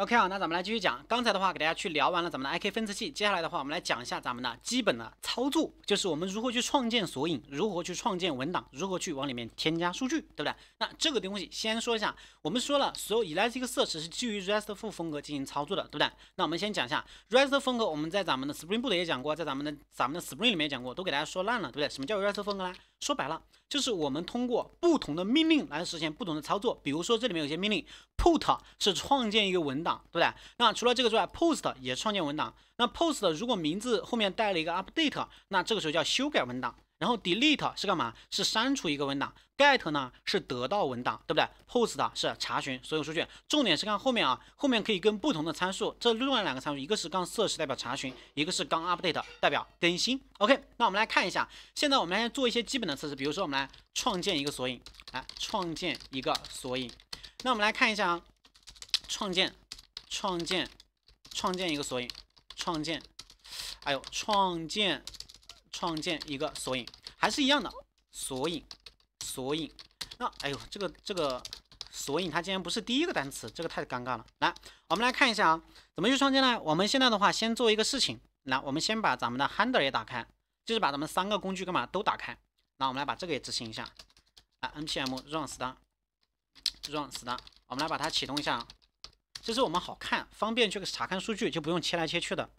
OK 啊，那咱们来继续讲刚才的话，给大家去聊完了咱们的 IK 分词器，接下来的话我们来讲一下咱们的基本的操作，就是我们如何去创建索引，如何去创建文档，如何去往里面添加数据，对不对？那这个东西先说一下，我们说了，所有 Elasticsearch 是基于 RESTful 风格进行操作的，对不对？那我们先讲一下 REST 风格，我们在咱们的 Spring Boot 也讲过，在咱们的咱们的 Spring 里面讲过，都给大家说烂了，对不对？什么叫 REST 风格呢？说白了。就是我们通过不同的命令来实现不同的操作，比如说这里面有些命令，put 是创建一个文档，对不对？那除了这个之外，post 也创建文档。那 post 如果名字后面带了一个 update，那这个时候叫修改文档。然后 delete 是干嘛？是删除一个文档。get 呢是得到文档，对不对？post 是查询所有数据。重点是看后面啊，后面可以跟不同的参数。这另外两个参数，一个是杠 search 代表查询，一个是杠 update 代表更新。OK，那我们来看一下。现在我们来做一些基本的测试，比如说我们来创建一个索引，来创建一个索引。那我们来看一下啊，创建，创建，创建一个索引，创建，哎呦，创建。创建一个索引，还是一样的索引，索引。那，哎呦，这个这个索引它竟然不是第一个单词，这个太尴尬了。来，我们来看一下啊，怎么去创建呢？我们现在的话，先做一个事情，来，我们先把咱们的 Handler 也打开，就是把咱们三个工具干嘛都打开。那我们来把这个也执行一下，来，npm run start，run start，我们来把它启动一下。这是我们好看，方便去查看数据，就不用切来切去的。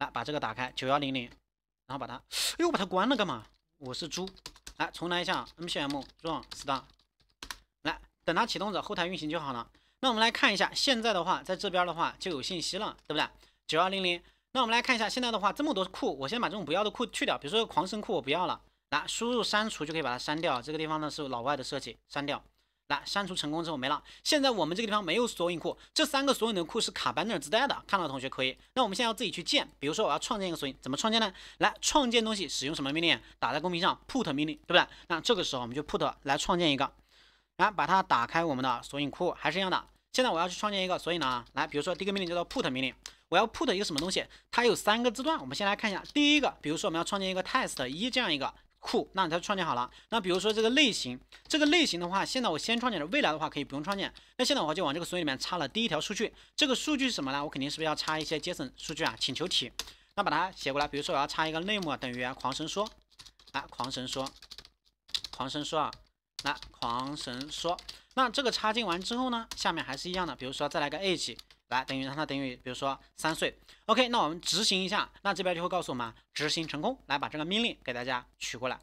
来，把这个打开，九幺零零。然后把它，哎呦，把它关了干嘛？我是猪，来重来一下，npm run start，来等它启动着，后台运行就好了。那我们来看一下，现在的话，在这边的话就有信息了，对不对？九幺零零。那我们来看一下，现在的话这么多库，我先把这种不要的库去掉，比如说狂生库我不要了，来输入删除就可以把它删掉。这个地方呢是老外的设计，删掉。来删除成功之后没了。现在我们这个地方没有索引库，这三个索引的库是卡班尔自带的。看到同学可以。那我们现在要自己去建，比如说我要创建一个索引，怎么创建呢？来创建东西使用什么命令？打在公屏上 put 命令，对不对？那这个时候我们就 put 来创建一个，来把它打开我们的索引库，还是一样的。现在我要去创建一个索引呢，来，比如说第一个命令叫做 put 命令，我要 put 一个什么东西？它有三个字段，我们先来看一下，第一个，比如说我们要创建一个 test 一这样一个。库，那它创建好了。那比如说这个类型，这个类型的话，现在我先创建了，未来的话可以不用创建。那现在我话就往这个索引里面插了第一条数据，这个数据是什么呢？我肯定是不是要插一些 JSON 数据啊？请求体，那把它写过来。比如说我要插一个 name 等于狂神说，来，狂神说，狂神说啊，来，狂神说。那这个插进完之后呢，下面还是一样的，比如说再来个 age。来等于它等于比如说三岁，OK，那我们执行一下，那这边就会告诉我们执行成功。来把这个命令给大家取过来，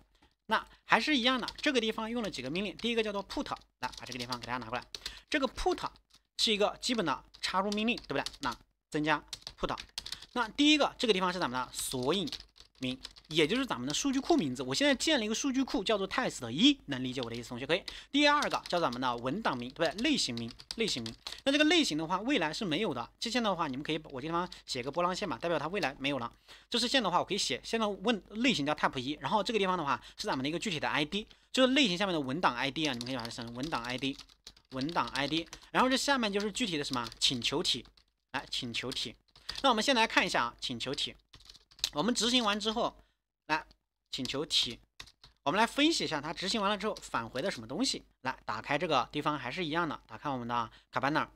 那还是一样的，这个地方用了几个命令，第一个叫做 put，来把这个地方给大家拿过来，这个 put 是一个基本的插入命令，对不对？那增加 put，那第一个这个地方是咱们的索引。名，也就是咱们的数据库名字，我现在建了一个数据库叫做 test 一，能理解我的意思同学？可以。第二个叫咱们的文档名，对不对？类型名，类型名。那这个类型的话，未来是没有的。接线的话，你们可以我这地方写个波浪线嘛，代表它未来没有了。这是线的话，我可以写。现在问类型叫 type 一，然后这个地方的话是咱们的一个具体的 ID，就是类型下面的文档 ID 啊，你们可以把它写成文档 ID，文档 ID。然后这下面就是具体的什么请求体，来请求体。那我们先来看一下啊，请求体。我们执行完之后，来请求体，我们来分析一下它执行完了之后返回的什么东西。来打开这个地方还是一样的，打开我们的卡班纳，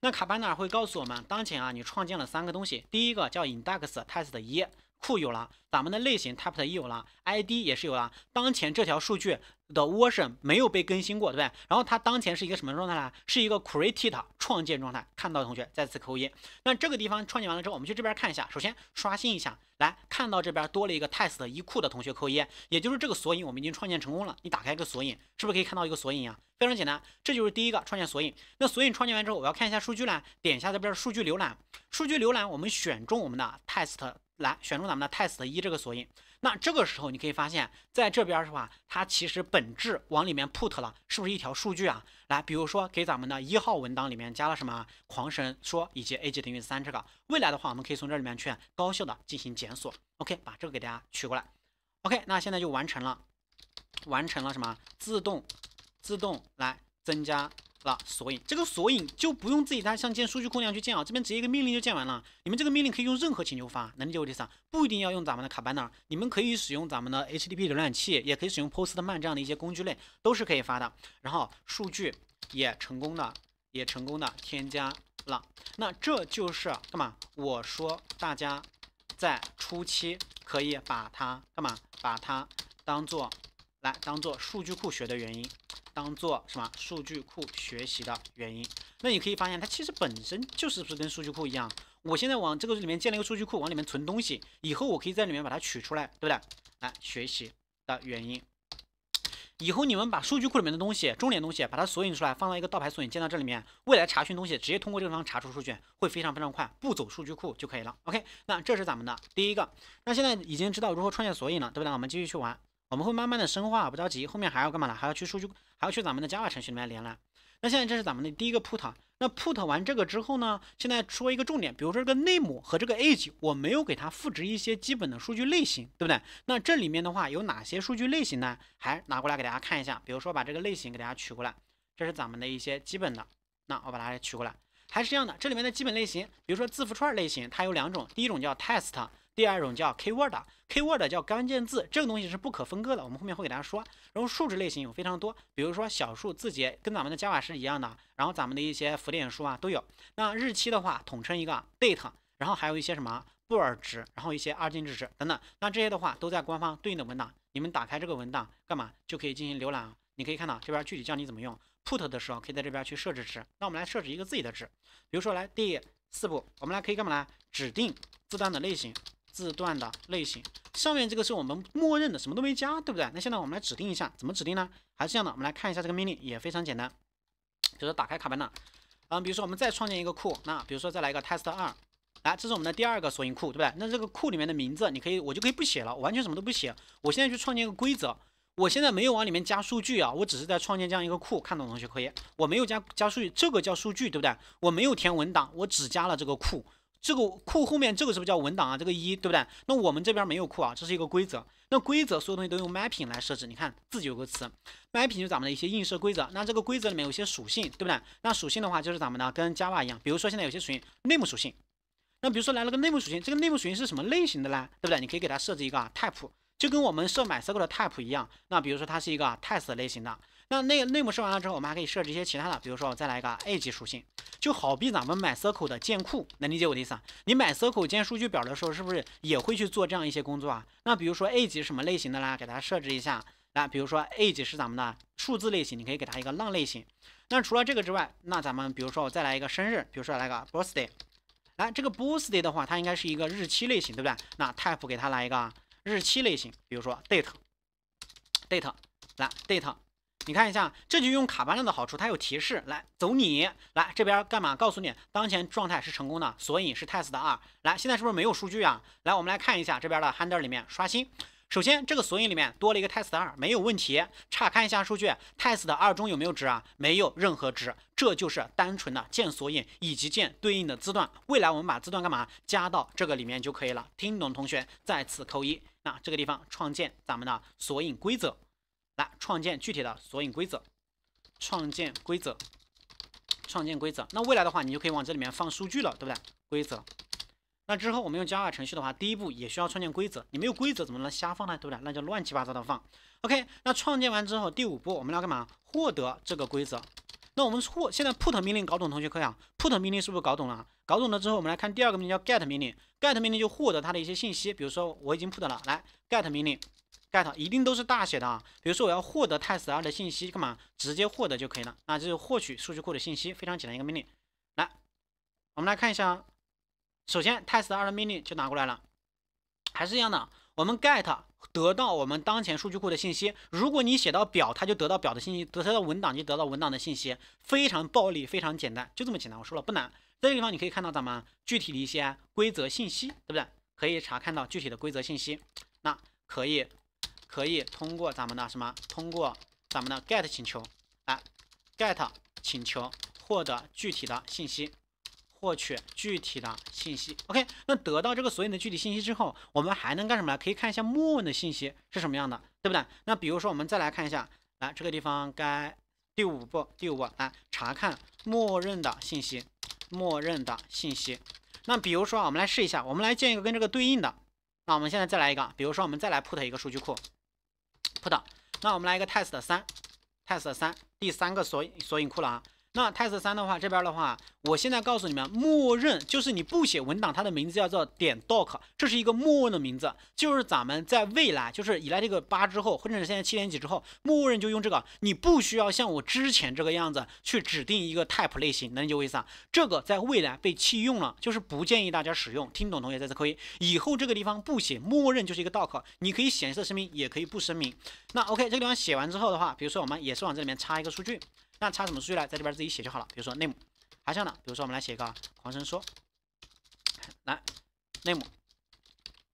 那卡班纳会告诉我们，当前啊你创建了三个东西，第一个叫 index test 一。库有了，咱们的类型 type 也有了，ID 也是有了，当前这条数据的 version 没有被更新过，对不对？然后它当前是一个什么状态呢？是一个 created 创建状态。看到同学再次扣一。那这个地方创建完了之后，我们去这边看一下，首先刷新一下，来看到这边多了一个 test 一库的同学扣一，也就是这个索引我们已经创建成功了。你打开一个索引，是不是可以看到一个索引啊？非常简单，这就是第一个创建索引。那索引创建完之后，我要看一下数据栏，点一下这边数据浏览，数据浏览我们选中我们的 test。来，选中咱们的 test 一这个索引，那这个时候你可以发现，在这边的话，它其实本质往里面 put 了，是不是一条数据啊？来，比如说给咱们的一号文档里面加了什么“狂神说”以及 a 等于三这个，未来的话，我们可以从这里面去高效的进行检索。OK，把这个给大家取过来。OK，那现在就完成了，完成了什么？自动，自动来增加。了索引，这个索引就不用自己在像建数据库那样去建啊，这边直接一个命令就建完了。你们这个命令可以用任何请求发，能理解我意思啊？不一定要用咱们的卡班呢，你们可以使用咱们的 HTTP 浏览器，也可以使用 Postman 这样的一些工具类都是可以发的。然后数据也成功的，也成功的添加了。那这就是干嘛？我说大家在初期可以把它干嘛？把它当做。来当做数据库学的原因，当做什么数据库学习的原因？那你可以发现它其实本身就是不是跟数据库一样。我现在往这个里面建了一个数据库，往里面存东西，以后我可以在里面把它取出来，对不对？来学习的原因。以后你们把数据库里面的东西，重点东西，把它索引出来，放到一个倒排索引建到这里面，未来查询东西直接通过这个地方查出数据会非常非常快，不走数据库就可以了。OK，那这是咱们的第一个。那现在已经知道如何创建索引了，对不对？我们继续去玩。我们会慢慢的深化，不着急。后面还要干嘛呢？还要去数据，还要去咱们的 Java 程序里面连呢。那现在这是咱们的第一个 put。那 put 完这个之后呢？现在说一个重点，比如说这个 name 和这个 age，我没有给它赋值一些基本的数据类型，对不对？那这里面的话有哪些数据类型呢？还拿过来给大家看一下。比如说把这个类型给大家取过来，这是咱们的一些基本的。那我把它取过来，还是这样的。这里面的基本类型，比如说字符串类型，它有两种，第一种叫 test。第二种叫 keyword，keyword 叫关键字，这个东西是不可分割的，我们后面会给大家说。然后数值类型有非常多，比如说小数、字节，跟咱们的 Java 是一样的。然后咱们的一些浮点数啊都有。那日期的话统称一个 date，然后还有一些什么布尔值，然后一些二进制值等等。那这些的话都在官方对应的文档，你们打开这个文档干嘛就可以进行浏览。你可以看到这边具体教你怎么用 put 的时候可以在这边去设置值。那我们来设置一个自己的值，比如说来第四步，我们来可以干嘛来指定字段的类型。字段的类型，上面这个是我们默认的，什么都没加，对不对？那现在我们来指定一下，怎么指定呢？还是这样的，我们来看一下这个命令也非常简单，比如说打开卡班纳，嗯，比如说我们再创建一个库，那比如说再来一个 test 二，来，这是我们的第二个索引库，对不对？那这个库里面的名字，你可以，我就可以不写了，完全什么都不写。我现在去创建一个规则，我现在没有往里面加数据啊，我只是在创建这样一个库，看懂的同学可以，我没有加加数据，这个叫数据，对不对？我没有填文档，我只加了这个库。这个库后面这个是不是叫文档啊？这个一对不对？那我们这边没有库啊，这是一个规则。那规则所有东西都用 mapping 来设置。你看自己有个词，mapping 就咱们的一些映射规则。那这个规则里面有些属性，对不对？那属性的话就是咱们的跟 Java 一样，比如说现在有些属性内部属性。那比如说来了个内部属性，这个内部属性是什么类型的呢？对不对？你可以给它设置一个 type，就跟我们设 m y s q l 的 type 一样。那比如说它是一个 test 类型的。那内内幕设完了之后，我们还可以设置一些其他的，比如说我再来一个 A 级属性，就好比咱们买 circle 的建库，能理解我的意思啊？你买 circle 建数据表的时候，是不是也会去做这样一些工作啊？那比如说 A 级什么类型的啦，给它设置一下。来，比如说 A 级是咱们的数字类型，你可以给它一个浪类型。那除了这个之外，那咱们比如说我再来一个生日，比如说来个 birthday，来这个 birthday 的话，它应该是一个日期类型，对不对？那 type 给它来一个日期类型，比如说 date，date 来 date。你看一下，这就用卡班量的好处，它有提示，来走你来这边干嘛？告诉你当前状态是成功的，索引是 test 二，来现在是不是没有数据啊？来我们来看一下这边的 handler 里面刷新，首先这个索引里面多了一个 test 二，没有问题。查看一下数据，test 二中有没有值啊？没有任何值，这就是单纯的建索引以及建对应的字段。未来我们把字段干嘛加到这个里面就可以了。听懂同学再次扣一。那这个地方创建咱们的索引规则。来创建具体的索引规则，创建规则，创建规则。那未来的话，你就可以往这里面放数据了，对不对？规则。那之后我们用 Java 程序的话，第一步也需要创建规则，你没有规则怎么能瞎放呢，对不对？那叫乱七八糟的放。OK，那创建完之后，第五步我们要干嘛？获得这个规则。那我们获现在 put 命令搞懂同学可以啊，put 命令是不是搞懂了？搞懂了之后，我们来看第二个命令叫 get 命令，get 命令就获得它的一些信息。比如说我已经 put 了，来 get 命令。get 一定都是大写的啊，比如说我要获得 test 二的信息，干嘛直接获得就可以了。那这是获取数据库的信息，非常简单一个命令。来，我们来看一下首先 test 二的命令就拿过来了，还是一样的，我们 get 得到我们当前数据库的信息。如果你写到表，它就得到表的信息；得到文档就得到文档的信息，非常暴力，非常简单，就这么简单。我说了不难。这个地方你可以看到咱们具体的一些规则信息，对不对？可以查看到具体的规则信息，那可以。可以通过咱们的什么？通过咱们的 get 请求来 get 请求获得具体的信息，获取具体的信息。OK，那得到这个所有的具体信息之后，我们还能干什么呢？可以看一下默认的信息是什么样的，对不对？那比如说我们再来看一下，来这个地方该第五步，第五步来查看默认的信息，默认的信息。那比如说啊，我们来试一下，我们来建一个跟这个对应的。那我们现在再来一个，比如说我们再来 put 一个数据库。put，那我们来一个 test 三，test 三，第三个索索引库了啊。那 test 三的话，这边的话，我现在告诉你们，默认就是你不写文档，它的名字叫做点 doc，这是一个默认的名字，就是咱们在未来，就是以来这个八之后，或者是现在七点几之后，默认就用这个，你不需要像我之前这个样子去指定一个 type 类型，能理解我意思啊？这个在未来被弃用了，就是不建议大家使用。听懂同学再次扣一。以后这个地方不写，默认就是一个 doc，你可以显示声明，也可以不声明。那 OK，这个地方写完之后的话，比如说我们也是往这里面插一个数据。那插什么数据来，在这边自己写就好了。比如说 name，还像呢，比如说我们来写一个狂神说，来 name，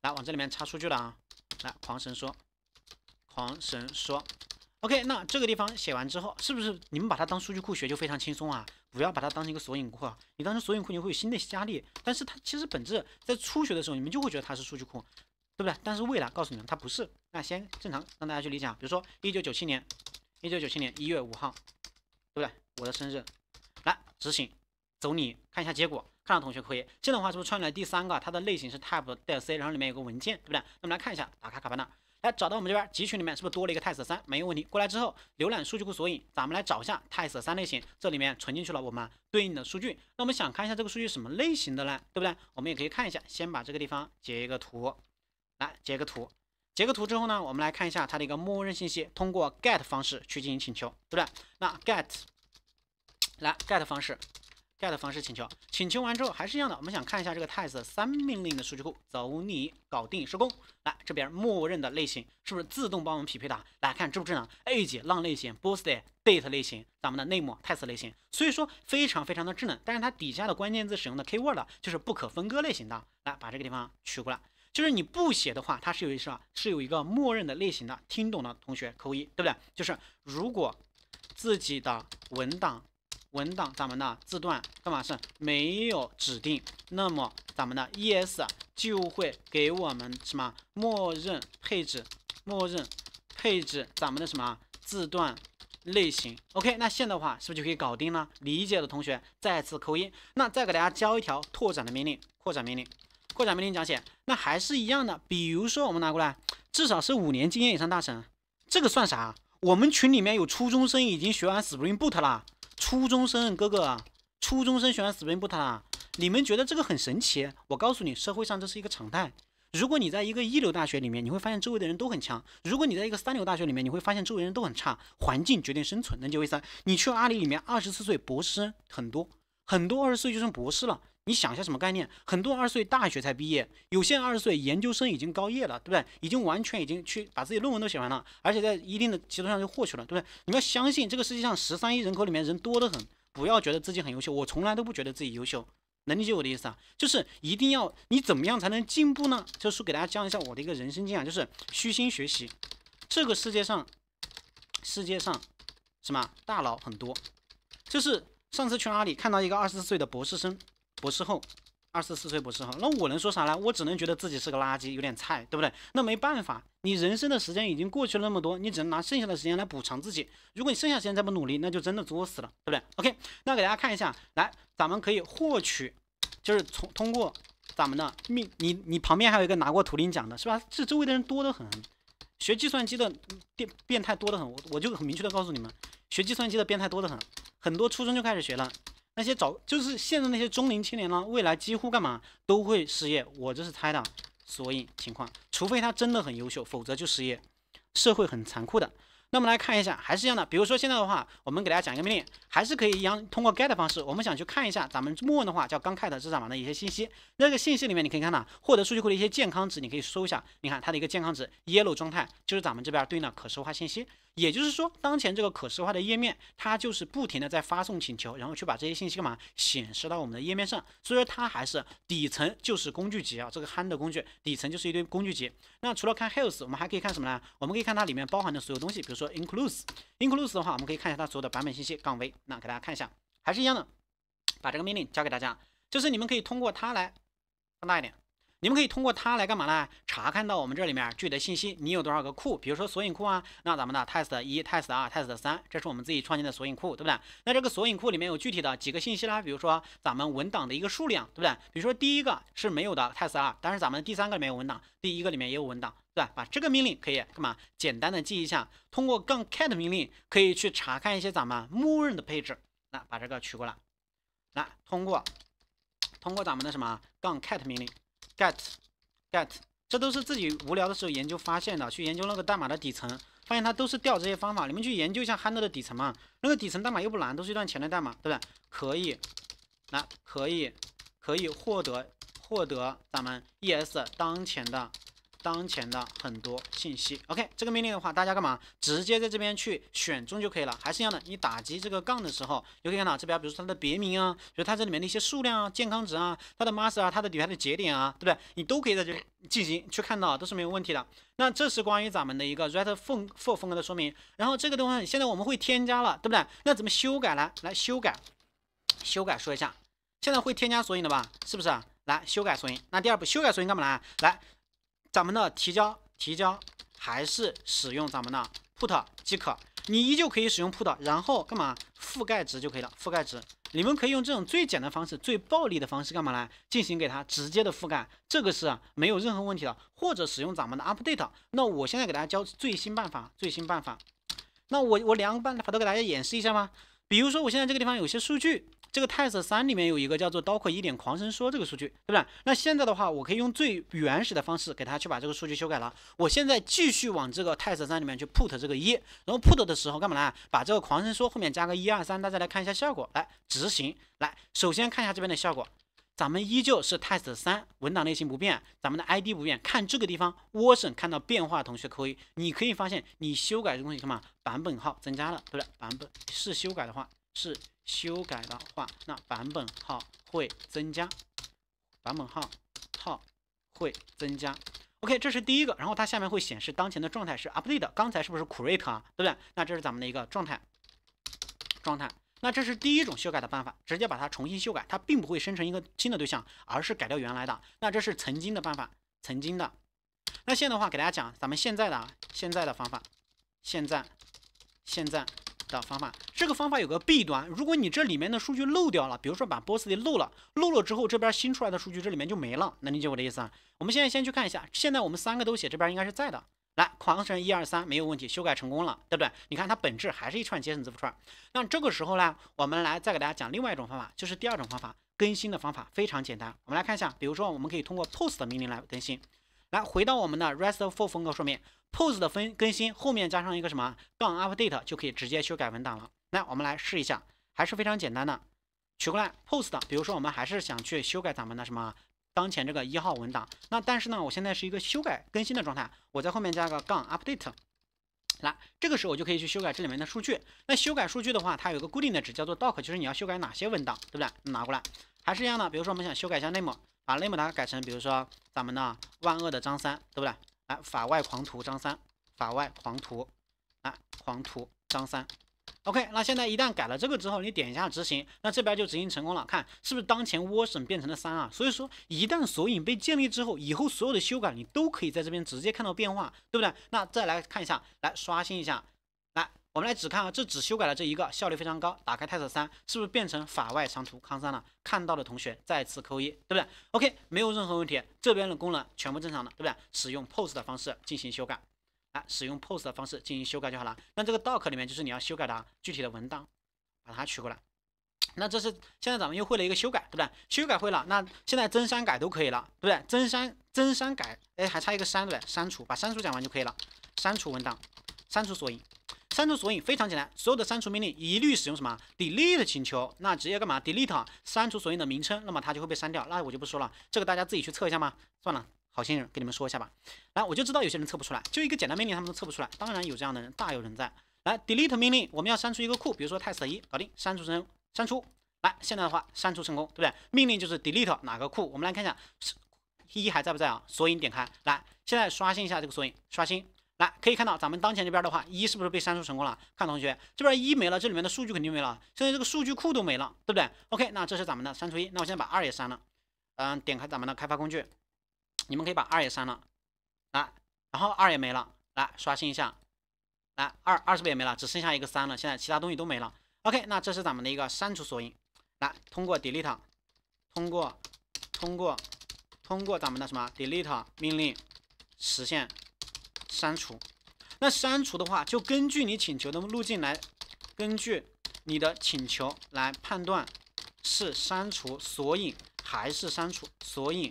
来往这里面插数据了啊。来，狂神说，狂神说，OK。那这个地方写完之后，是不是你们把它当数据库学就非常轻松啊？不要把它当成一个索引库，啊！你当成索引库你会有新的压力。但是它其实本质在初学的时候，你们就会觉得它是数据库，对不对？但是未来告诉你们它不是。那先正常让大家去理解啊。比如说一九九七年，一九九七年一月五号。对不对？我的生日，来执行，走你，看一下结果。看到同学可以，这样的话是不是创建了第三个？它的类型是 type 带似 c，然后里面有个文件，对不对？那么来看一下，打开卡盘那，来找到我们这边集群里面是不是多了一个 type 三？没有问题。过来之后，浏览数据库索引，咱们来找一下 type 三类型，这里面存进去了我们对应的数据。那我们想看一下这个数据什么类型的呢？对不对？我们也可以看一下，先把这个地方截一个图，来截个图。截个图之后呢，我们来看一下它的一个默认信息，通过 get 方式去进行请求，对不对？那 get 来 get 方式，get 方式请求，请求完之后还是一样的，我们想看一下这个 t e s t 三命令的数据库，走你，搞定施工。来这边默认的类型是不是自动帮我们匹配的？来看智不智能 a g e 浪类型，birthday date 类型，咱们的 name t e s t 类型，所以说非常非常的智能。但是它底下的关键字使用的 keyword 就是不可分割类型的，来把这个地方取过来。就是你不写的话，它是有什么？是有一个默认的类型的。听懂的同学扣一对不对？就是如果自己的文档文档咱们的字段干嘛是没有指定，那么咱们的 ES 就会给我们什么默认配置？默认配置咱们的什么字段类型？OK，那现在的话是不是就可以搞定了？理解的同学再次扣一。那再给大家教一条拓展的命令，扩展命令。扩展命令讲解，那还是一样的。比如说，我们拿过来，至少是五年经验以上大神，这个算啥？我们群里面有初中生已经学完 Spring Boot 了，初中生哥哥，初中生学完 Spring Boot 了，你们觉得这个很神奇？我告诉你，社会上这是一个常态。如果你在一个一流大学里面，你会发现周围的人都很强；如果你在一个三流大学里面，你会发现周围人都很差。环境决定生存，能理解为啥？你去阿里里面，二十四岁博士生很多，很多二十四岁就成博士了。你想一下什么概念？很多二十岁大学才毕业，有些二十岁研究生已经高业了，对不对？已经完全已经去把自己论文都写完了，而且在一定的基础上就获取了，对不对？你们要相信这个世界上十三亿人口里面人多得很，不要觉得自己很优秀。我从来都不觉得自己优秀，能理解我的意思啊？就是一定要你怎么样才能进步呢？就是给大家讲一下我的一个人生经验，就是虚心学习。这个世界上，世界上什么大佬很多，就是上次去阿里看到一个二十四岁的博士生。博士后，二十四岁博士后，那我能说啥呢？我只能觉得自己是个垃圾，有点菜，对不对？那没办法，你人生的时间已经过去了那么多，你只能拿剩下的时间来补偿自己。如果你剩下时间再不努力，那就真的作死了，对不对？OK，那给大家看一下，来，咱们可以获取，就是从通过咱们的命，你你旁边还有一个拿过图灵奖的是吧？这周围的人多得很，学计算机的变变态多得很。我我就很明确的告诉你们，学计算机的变态多得很，很多初中就开始学了。那些找就是现在那些中年青年呢，未来几乎干嘛都会失业，我这是猜的所以情况，除非他真的很优秀，否则就失业，社会很残酷的。那么来看一下，还是一样的，比如说现在的话，我们给大家讲一个命令，还是可以一样通过 get 方式，我们想去看一下咱们默认的话叫刚开的这什么的一些信息，那个信息里面你可以看到，获得数据库的一些健康值，你可以搜一下，你看它的一个健康值 yellow 状态，就是咱们这边对应的可视化信息。也就是说，当前这个可视化的页面，它就是不停的在发送请求，然后去把这些信息干嘛显示到我们的页面上。所以说它还是底层就是工具集啊，这个憨的工具底层就是一堆工具集。那除了看 health，我们还可以看什么呢？我们可以看它里面包含的所有东西，比如说 includes。includes 的话，我们可以看一下它所有的版本信息、岗位。那给大家看一下，还是一样的，把这个命令交给大家，就是你们可以通过它来放大一点。你们可以通过它来干嘛呢？查看到我们这里面具体的信息。你有多少个库？比如说索引库啊，那咱们的 test 一、test 二、test 三，这是我们自己创建的索引库，对不对？那这个索引库里面有具体的几个信息啦，比如说咱们文档的一个数量，对不对？比如说第一个是没有的 test 二，但是咱们第三个里面有文档，第一个里面也有文档，对吧？把这个命令可以干嘛？简单的记一下，通过杠 cat 命令可以去查看一些咱们默认的配置。来把这个取过来，来通过通过咱们的什么杠 cat 命令。get get，这都是自己无聊的时候研究发现的。去研究那个代码的底层，发现它都是调这些方法。你们去研究一下 handle 的底层嘛？那个底层代码又不难，都是一段前的代码，对不对？可以，来，可以，可以获得，获得咱们 ES 当前的。当前的很多信息，OK，这个命令的话，大家干嘛？直接在这边去选中就可以了。还是一样的，你打击这个杠的时候，你可以看到这边，比如说它的别名啊，比如它这里面的一些数量啊、健康值啊、它的 mass 啊、它的底下的节点啊，对不对？你都可以在这进行去看到，都是没有问题的。那这是关于咱们的一个 Red for 风格的说明。然后这个东西现在我们会添加了，对不对？那怎么修改呢？来修改，修改说一下。现在会添加索引的吧？是不是？来修改索引。那第二步，修改索引干嘛来？来。咱们的提交提交还是使用咱们的 put 即可，你依旧可以使用 put，然后干嘛覆盖值就可以了，覆盖值，你们可以用这种最简单方式、最暴力的方式干嘛来进行给它直接的覆盖，这个是没有任何问题的。或者使用咱们的 update，那我现在给大家教最新办法，最新办法，那我我两个办法都给大家演示一下吗？比如说我现在这个地方有些数据。这个 test 三里面有一个叫做 d o c k e r 一点狂声说这个数据，对不对？那现在的话，我可以用最原始的方式给它去把这个数据修改了。我现在继续往这个 test 三里面去 put 这个一，然后 put 的时候干嘛呢？把这个狂声说后面加个一二三，大家来看一下效果。来，执行，来，首先看一下这边的效果。咱们依旧是 test 三文档类型不变，咱们的 ID 不变。看这个地方，沃森看到变化，同学扣一。你可以发现，你修改的东西干嘛？版本号增加了，对不对？版本是修改的话是。修改的话，那版本号会增加，版本号号会增加。OK，这是第一个，然后它下面会显示当前的状态是 update，刚才是不是 create 啊，对不对？那这是咱们的一个状态，状态。那这是第一种修改的办法，直接把它重新修改，它并不会生成一个新的对象，而是改掉原来的。那这是曾经的办法，曾经的。那现在的话，给大家讲咱们现在的，现在的方法，现在，现在。的方法，这个方法有个弊端，如果你这里面的数据漏掉了，比如说把 boss 的漏了，漏了之后，这边新出来的数据这里面就没了，能理解我的意思啊？我们现在先去看一下，现在我们三个都写，这边应该是在的，来，狂神一二三，没有问题，修改成功了，对不对？你看它本质还是一串 JSON 字符串，那这个时候呢，我们来再给大家讲另外一种方法，就是第二种方法，更新的方法非常简单，我们来看一下，比如说我们可以通过 POST 的命令来更新，来回到我们的 RESTful 风格说明。Post 的分更新后面加上一个什么杠 update 就可以直接修改文档了。来，我们来试一下，还是非常简单的。取过来 Post 的，比如说我们还是想去修改咱们的什么当前这个一号文档。那但是呢，我现在是一个修改更新的状态，我在后面加个杠 update，来，这个时候我就可以去修改这里面的数据。那修改数据的话，它有一个固定的值叫做 doc，就是你要修改哪些文档，对不对？拿过来，还是一样的，比如说我们想修改一下内 e 把内 e 它改成比如说咱们的万恶的张三，对不对？来，法外狂徒张三，法外狂徒，来，狂徒张三，OK，那现在一旦改了这个之后，你点一下执行，那这边就执行成功了。看是不是当前窝审变成了三啊？所以说，一旦索引被建立之后，以后所有的修改你都可以在这边直接看到变化，对不对？那再来看一下，来刷新一下。我们来只看啊，这只修改了这一个，效率非常高。打开泰色三，是不是变成法外长图康三了？看到的同学再次扣一对不对？OK，没有任何问题，这边的功能全部正常的，对不对？使用 POS 的方式进行修改，来使用 POS 的方式进行修改就好了。那这个 DOC 里面就是你要修改的具体的文档，把它取过来。那这是现在咱们又会了一个修改，对不对？修改会了，那现在增删改都可以了，对不对？增删增删改，哎，还差一个删，对不对？删除，把删除讲完就可以了。删除文档，删除索引。删除索引非常简单，所有的删除命令一律使用什么 delete 请求，那直接干嘛 delete 删除索引的名称，那么它就会被删掉。那我就不说了，这个大家自己去测一下嘛。算了，好心人跟你们说一下吧。来，我就知道有些人测不出来，就一个简单命令他们都测不出来，当然有这样的人，大有人在。来 delete 命令，我们要删除一个库，比如说 t e s t 一，搞定，删除成删除。来，现在的话删除成功，对不对？命令就是 delete 哪个库，我们来看一下，一还在不在啊？索引点开，来，现在刷新一下这个索引，刷新。来，可以看到咱们当前这边的话，一是不是被删除成功了？看同学这边一没了，这里面的数据肯定没了，现在这个数据库都没了，对不对？OK，那这是咱们的删除一。那我现在把二也删了，嗯，点开咱们的开发工具，你们可以把二也删了，来，然后二也没了，来刷新一下，来二二是不是也没了？只剩下一个三了，现在其他东西都没了。OK，那这是咱们的一个删除索引，来通过 delete，通过，通过，通过咱们的什么 delete 命令实现。删除，那删除的话，就根据你请求的路径来，根据你的请求来判断是删除索引还是删除索引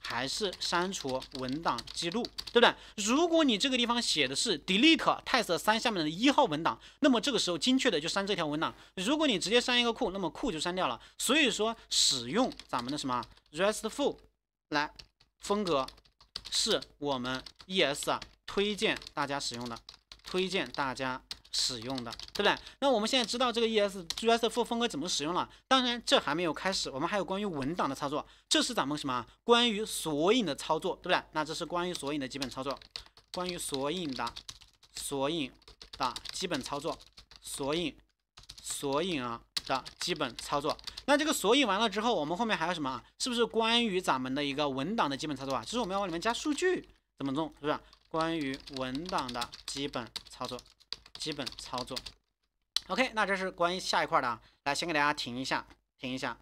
还是删除文档记录，对不对？如果你这个地方写的是 delete test 三下面的一号文档，那么这个时候精确的就删这条文档。如果你直接删一个库，那么库就删掉了。所以说，使用咱们的什么 RESTful 来风格。是我们 ES 啊推荐大家使用的，推荐大家使用的，对不对？那我们现在知道这个 ES G S F 风格怎么使用了。当然，这还没有开始，我们还有关于文档的操作，这是咱们什么？关于索引的操作，对不对？那这是关于索引的基本操作，关于索引的索引的基本操作，索引索引啊。的基本操作，那这个索引完了之后，我们后面还有什么啊？是不是关于咱们的一个文档的基本操作啊？就是我们要往里面加数据，怎么弄，是吧？关于文档的基本操作，基本操作。OK，那这是关于下一块的啊。来，先给大家停一下，停一下。